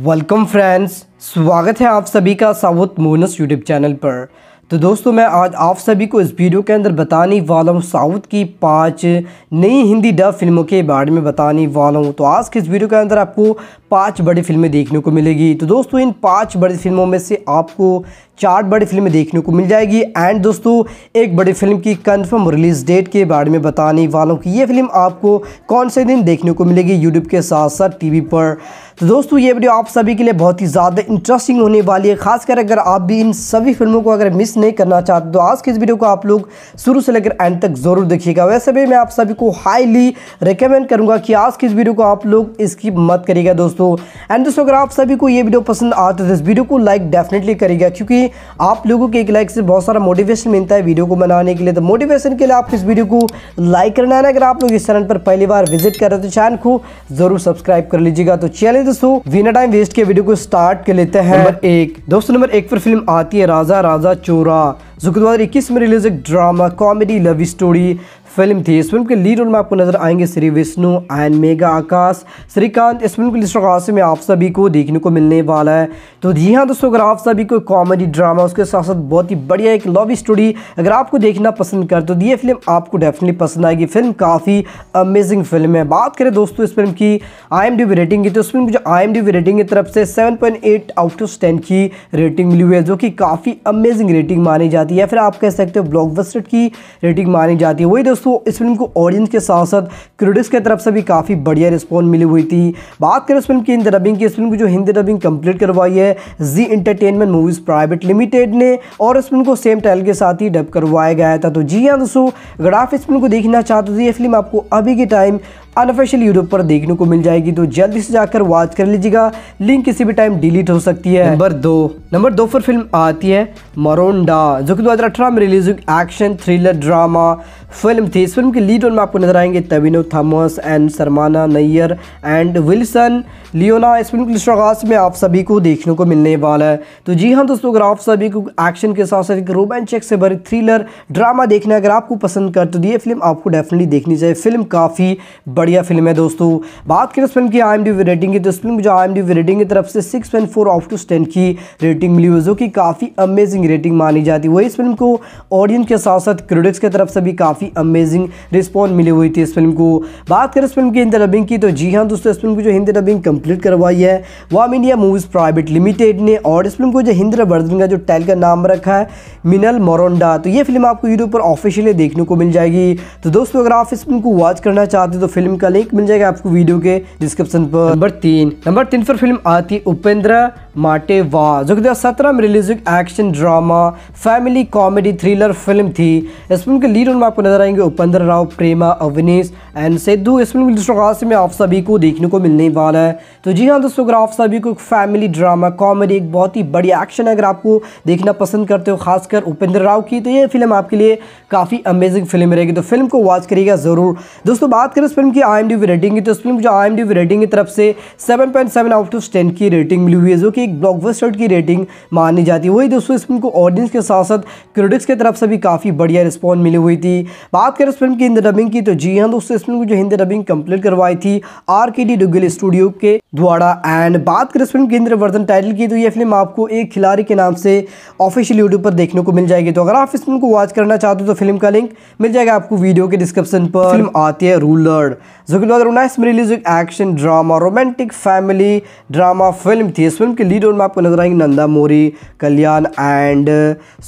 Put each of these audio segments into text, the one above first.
welcome friends स्वागत है आप सभी का साउथ मोनस यूट्यूब चैनल पर तो दोस्तों मैं आज आप सभी को इस वीडियो के अंदर बताने वाला हूँ साउथ की पांच नई हिंदी डब फिल्मों के बारे में बताने वाला हूँ तो आज के इस वीडियो के अंदर आपको पांच बड़ी फिल्में देखने को मिलेगी तो दोस्तों इन पांच बड़ी फिल्मों में से आपको चार बड़ी फिल्में देखने को मिल जाएगी एंड दोस्तों एक बड़ी फिल्म की कंफर्म रिलीज़ डेट के बारे में बताने वाला हूँ कि ये फिल्म आपको कौन से दिन देखने को मिलेगी यूट्यूब के साथ साथ टी पर तो दोस्तों ये वीडियो आप सभी के लिए बहुत ही ज़्यादा इंटरेस्टिंग होने वाली है खासकर अगर आप भी इन सभी फिल्मों को अगर मिस नहीं करना चाहते तो आज के इस वीडियो को आप लोग शुरू से लेकर एंड तक ज़रूर देखिएगा वैसे भी मैं आप सभी को हाईली रिकमेंड करूँगा कि आज की इस वीडियो को आप लोग इसकी मत करिएगा दोस्तों एंड दोस्तों अगर आप सभी को ये वीडियो पसंद है तो इस वीडियो को लाइक डेफिनेटली करेगा क्योंकि आप लोगों के एक लाइक से बहुत सारा मोटिवेशन मिलता है वीडियो को बनाने के लिए तो मोटिवेशन के लिए आप इस वीडियो को लाइक करना है अगर आप लोग इस चैनल पर पहली बार विजिट कर रहे हो तो चैनल को ज़रूर सब्सक्राइब कर लीजिएगा तो चैनल दोस्तों बिना टाइम वेस्ट के वीडियो को स्टार्ट कर लेते हैं नंबर एक दोस्तों नंबर एक पर फिल्म आती है राजा राजा चोरा जो दो इक्कीस में रिलीज एक drama comedy love story film थी इस फिल्म के लीड रोल में आपको नजर आएंगे श्री विष्णु एंड मेगा आकाश श्रीकांत इस फिल्म के लिस्ट में आप सभी को देखने को मिलने वाला है तो जी हाँ दोस्तों अगर आप सभी को कॉमेडी ड्रामा उसके साथ साथ बहुत ही बढ़िया एक लव स्टोरी अगर आपको देखना पसंद कर तो ये फिल्म आपको डेफिनेटली पसंद आएगी फिल्म काफ़ी अमेजिंग फिल्म है बात करें दोस्तों इस फिल्म की आई रेटिंग की तो इस फिल्म की जो आई रेटिंग की तरफ से सेवन आउट ऑफ टेन की रेटिंग मिली हुई है जो कि काफ़ी अमेजिंग रेटिंग मानी जाती है या फिर आप कह सकते हो ब्लॉक की रेटिंग मानी जाती है वही दोस्तों दोस्तों इस फिल्म को ऑडियंस के साथ साथ क्रिटिक्स की तरफ से भी काफ़ी बढ़िया रिस्पॉन्स मिली हुई थी बात करें इस फिल्म की हिंदी डबिंग की इस फिल्म की जो हिंदी डबिंग कंप्लीट करवाई है Zee entertainment movies private limited ने और इस फिल्म को सेम टाइल के साथ ही डब करवाया गया था तो जी हाँ दोस्तों अगर आप इस फिल्म को देखना चाहते थे तो ये फिल्म आपको अभी के टाइम अनऑफिशियल यूट्यूब पर देखने को मिल जाएगी तो जल्दी से जाकर वॉच कर लीजिएगा लिंक किसी भी टाइम डिलीट हो सकती है नंबर दो नंबर दो पर फिल्म आती है मरोंडा जो कि 2018 में रिलीज हुई एक्शन थ्रिलर ड्रामा फिल्म थी इस फिल्म के लीड रोल में आपको नजर आएंगे तबिनो थॉमस एंड सरमाना नैयर एंड विल्सन लियोना इस फिल्म के श्रगास में आप सभी को देखने को मिलने वाला है तो जी हाँ दोस्तों अगर आप सभी को एक्शन के साथ साथ एक रोमांचक से भरी थ्रिलर ड्रामा देखना अगर आपको पसंद कर तो ये फिल्म आपको डेफिनेटली देखनी चाहिए फिल्म काफ़ी बढ़िया फिल्म है दोस्तों बात करें इस फिल्म की आई एम डी रेटिंग की तो इस फिल्म जो आई रेटिंग की तरफ से six point four of to ten की रेटिंग मिली हुई जो कि काफ़ी अमेजिंग रेटिंग मानी जाती है वही इस फिल्म को ऑडियंस के साथ साथ क्रिटिक्स की तरफ से भी काफ़ी अमेजिंग रिस्पॉन्स मिली हुई थी इस फिल्म को बात करें इस फिल्म की हिंदी डबिंग की तो जी हाँ दोस्तों इस फिल्म की जो हिंदी डबिंग कंप्लीट करवाई है वाम इंडिया मूवीज़ प्राइवेट लिमिटेड ने और इस फिल्म को जो हिंदी वर्धन का जो टैल का नाम रखा है मिनल मोरोंडा तो ये फिल्म आपको यूट्यूब पर ऑफिशियली देखने को मिल जाएगी तो दोस्तों अगर आप इस फिल्म को वॉच करना चाहते हो तो फिल्म फिल्म का लिंक मिल जाएगा आपको वीडियो के डिस्क्रिप्शन पर नंबर तीन नंबर तीन पर फिल्म आती उपेंद्र माटेवा जो कि दो सत्रह में रिलीज हुई action drama family comedy thriller film थी इस फिल्म के लीड रोल में आपको नजर आएंगे उपेंद्र राव प्रेमा अवनीश एंड सिद्धू इस फिल्म की दूसरों में आप सभी को देखने को मिलने वाला है तो जी हाँ दोस्तों अगर आप सभी को फैमिली ड्रामा कॉमेडी एक बहुत ही बड़ी एक्शन अगर आपको देखना पसंद करते हो खासकर उपेंद्र राव की तो ये फिल्म आपके लिए काफ़ी अमेजिंग फिल्म रहेगी तो फिल्म को वॉच करिएगा ज़रूर दोस्तों बात करें इस फिल्म की की आई एम डी रेटिंग है तो इसमें मुझे आई एम डी रेटिंग की तरफ से 7.7 आउट ऑफ टेन की रेटिंग मिली हुई है जो कि एक ब्लॉकबस्टर की रेटिंग मानी जाती है वही दोस्तों इस फिल्म को ऑडियंस के साथ साथ क्रिटिक्स की तरफ से भी काफ़ी बढ़िया रिस्पॉन्स मिली हुई थी बात करें इस फिल्म की हिंदी डबिंग की तो जी हाँ दोस्तों इस फिल्म को जो हिंदी डबिंग कंप्लीट करवाई थी आर के डी डुगल स्टूडियो के द्वारा एंड बात करें इस फिल्म के हिंदी वर्धन टाइटल की तो ये फिल्म आपको एक खिलाड़ी के नाम से ऑफिशियल यूट्यूब पर देखने को मिल जाएगी तो अगर आप इस फिल्म को वॉच करना चाहते हो तो फिल्म का लिंक मिल जाएगा आपको वीडियो के डिस्क्रिप्शन पर फिल्म आती है रूलर जो कि उन्नीस में रिलीज हुई action drama romantic family drama film थी इस फिल्म के लीड रोल में आपको नजर आएंगे नंदा मोरी कल्याण एंड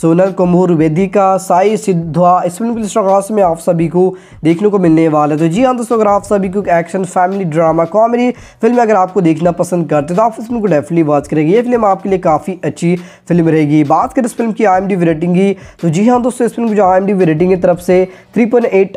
सोनल कुमूर वेदिका साई सिद्धवा इस फिल्म के स्टॉकास्ट में आप सभी को देखने को मिलने वाला है तो जी हाँ दोस्तों अगर आप सभी को action family drama comedy film अगर आपको देखना पसंद करते तो आप इस फिल्म को डेफिनेटली वॉच करेंगे ये फिल्म आपके लिए काफ़ी अच्छी फिल्म रहेगी बात करें इस फिल्म की आई एम रेटिंग की तो जी हाँ दोस्तों इस फिल्म को जो आई रेटिंग की तरफ से थ्री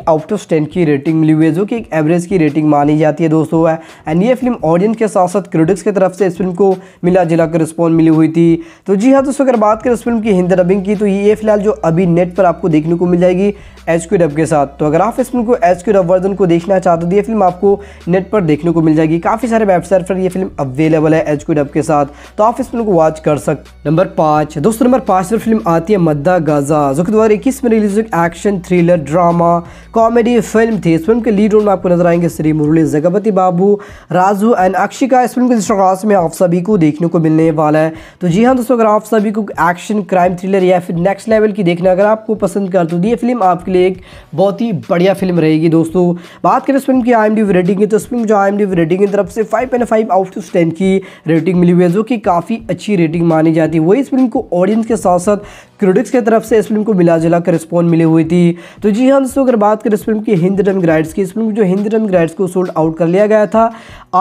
आउट ऑफ टेन की रेटिंग मिली हुई है जो कि एक एवरेज की की रेटिंग मानी जाती है दोस्तों है एंड ये फिल्म ऑडियंस के साथ साथ क्रिटिक्स की तरफ से इस फिल्म को मिला जिला कर रिस्पॉन्स मिली हुई थी तो जी हाँ दोस्तों अगर बात करें इस फिल्म की हिंदी डबिंग की तो ये फिलहाल जो अभी नेट पर आपको देखने को मिल जाएगी एच क्यू डब के साथ तो अगर आप इस फिल्म को एच क्यू डब वर्जन को देखना चाहते हो तो ये फिल्म आपको नेट पर देखने को मिल जाएगी काफ़ी सारे वेबसाइट पर ये फिल्म अवेलेबल है एच क्यू डब के साथ तो आप इस फिल्म को वॉच कर सकते नंबर पाँच दोस्तों नंबर पाँच पर फिल्म आती है मद्दा गाजा जो कि दो में रिलीज हुई action thriller drama comedy film थी इस फिल्म के लीड रोल में आपको नजर आएंगे आएंगे श्री मुरली जगपति बाबू राजू एंड अक्षिका इस फिल्म के दूसरा में आप सभी को देखने को मिलने वाला है तो जी हाँ दोस्तों अगर आप सभी को एक्शन क्राइम थ्रिलर या फिर नेक्स्ट लेवल की देखना अगर आपको पसंद कर तो ये फिल्म आपके लिए एक बहुत ही बढ़िया फिल्म रहेगी दोस्तों बात करें इस फिल्म की आई एम रेटिंग की तो इस फिल्म जो आई एम रेटिंग की तरफ से five and five out of ten की रेटिंग मिली हुई है जो कि काफ़ी अच्छी रेटिंग मानी जाती है वही इस फिल्म को ऑडियंस के साथ साथ क्रिटिक्स की तरफ से इस फिल्म को मिला जुला कर रिस्पॉन मिली हुई थी तो जी हाँ दोस्तों अगर बात करें इस फिल्म की हिंद रंग राइट्स की इस फिल्म जो हिंद रंग राइट्स को सोल्ड आउट कर लिया गया था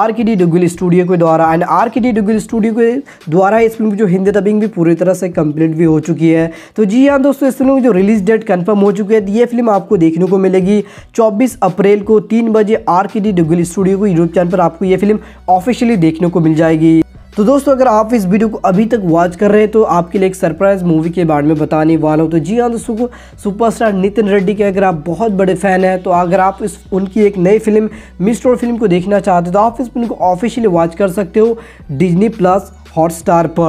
आर के डी डुगुल स्टूडियो के द्वारा एंड आर के डी डुगुल स्टूडियो के द्वारा इस फिल्म की जो हिंदी डबिंग भी पूरी तरह से कंप्लीट भी हो चुकी है तो जी हाँ दोस्तों इस फिल्म की जो रिलीज डेट कन्फर्म हो चुकी है ये फिल्म आपको देखने को मिलेगी चौबीस अप्रैल को तीन बजे आर के डी डुगुल स्टूडियो को यूट्यूब चैनल पर आपको ये फिल्म ऑफिशियली देखने को मिल जाएगी तो दोस्तों अगर आप इस वीडियो को अभी तक वॉच कर रहे हैं तो आपके लिए एक सरप्राइज़ मूवी के बारे में बताने वाला हूँ तो जी हाँ दोस्तों सुपरस्टार नितिन रेड्डी के अगर आप बहुत बड़े फ़ैन हैं तो अगर आप इस उनकी एक नई फिल्म मिस्टर फिल्म को देखना चाहते हो तो आप इस फिल्म को ऑफिशियली वॉच कर सकते हो डिजनी प्लस हॉटस्टार पर